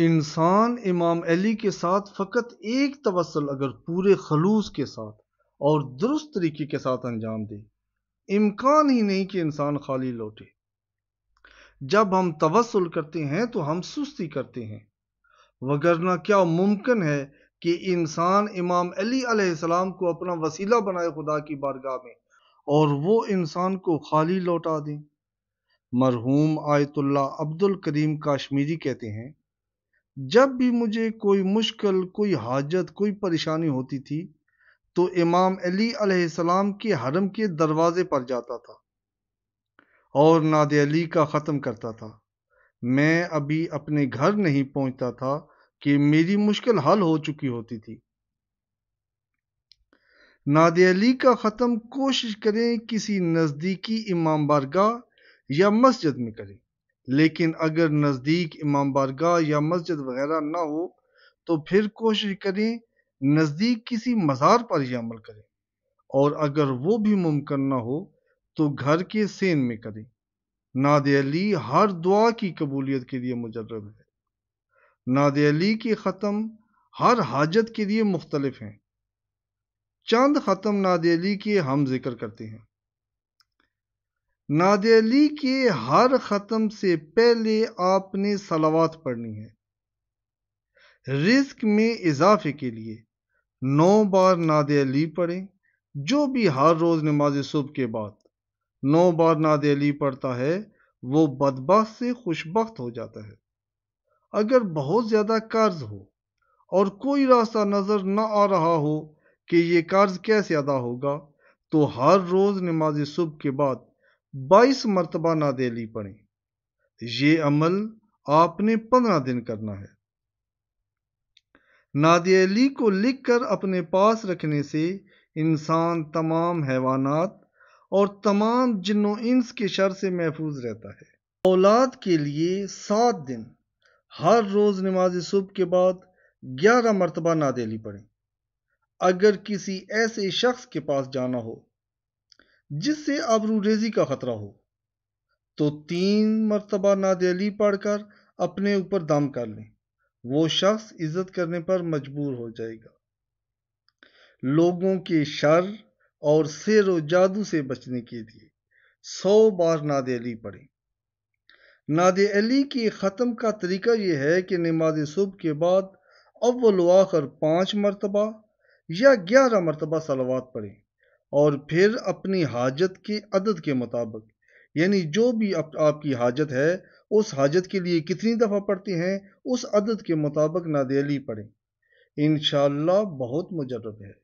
इंसान इमाम अली के साथ फ़कत एक तवसल अगर पूरे खलूस के साथ और दुरुस्त तरीके के साथ अंजाम दे इम्कान ही नहीं कि इंसान खाली लौटे जब हम तवसल करते हैं तो हम सुस्ती करते हैं वगरना क्या मुमकिन है कि इंसान इमाम अली अलैहिस्सलाम को अपना वसीला बनाए खुदा की बारगाह में और वो इंसान को खाली लौटा दें मरहूम आयतुल्ला अब्दुल करीम काश्मीरी कहते हैं जब भी मुझे कोई मुश्किल कोई हाजत कोई परेशानी होती थी तो इमाम अली अलैहिस्सलाम के हरम के दरवाजे पर जाता था और नाद अली का ख़त्म करता था मैं अभी अपने घर नहीं पहुंचता था कि मेरी मुश्किल हल हो चुकी होती थी नाद अली का ख़त्म कोशिश करें किसी नज़दीकी इमाम बारगाह या मस्जिद में करें लेकिन अगर नज़दीक इमाम बारगाह या मस्जिद वगैरह ना हो तो फिर कोशिश करें नज़दीक किसी मज़ार पर ही अमल करें और अगर वो भी मुमकिन ना हो तो घर के सेन में करें नाद अली हर दुआ की कबूलियत के लिए मुजरब है नाद अली के ख़त्म हर हाजत के लिए मुख्तलफ हैं चंद ख़त्म नाद अली के हम जिक्र करते हैं नादेली के हर ख़त्म से पहले आपने सलावात पढ़नी है रिस्क में इजाफे के लिए नौ बार नादेली पढ़ें जो भी हर रोज़ नमाज सुबह के बाद नौ बार नादेली पढ़ता है वो बदबा से खुशबख्त हो जाता है अगर बहुत ज़्यादा कर्ज हो और कोई रास्ता नज़र न आ रहा हो कि ये कर्ज कैसे अदा होगा तो हर रोज़ नमाज सुबह के बाद बाईस मरतबा ना देनी पढ़ें ये अमल आपने पंद्रह दिन करना है नादेली को लिखकर अपने पास रखने से इंसान तमाम हैवानात और तमाम जिन्नो इंस के शर से महफूज रहता है औलाद के लिए सात दिन हर रोज़ नमाज सुबह के बाद ग्यारह मरतबा नादेली पढ़ें अगर किसी ऐसे शख्स के पास जाना हो जिससे रेजी का खतरा हो तो तीन मरतबा नादेली पढ़कर अपने ऊपर दम कर लें वो शख्स इज्जत करने पर मजबूर हो जाएगा लोगों के शर और शेर व जादू से बचने के लिए सौ बार नाद अली पढ़ें नाद अली के ख़त्म का तरीका यह है कि नमाज सुबह के बाद अव्वल आखिर पाँच मरतबा या ग्यारह मरतबा सलावात पढ़ें और फिर अपनी हाजत की अदद के मुताबिक यानी जो भी आप, आपकी हाजत है उस हाजत के लिए कितनी दफ़ा पढ़ते हैं उस अदद के मुताबिक नादेली पढ़ें इन बहुत मुजरब है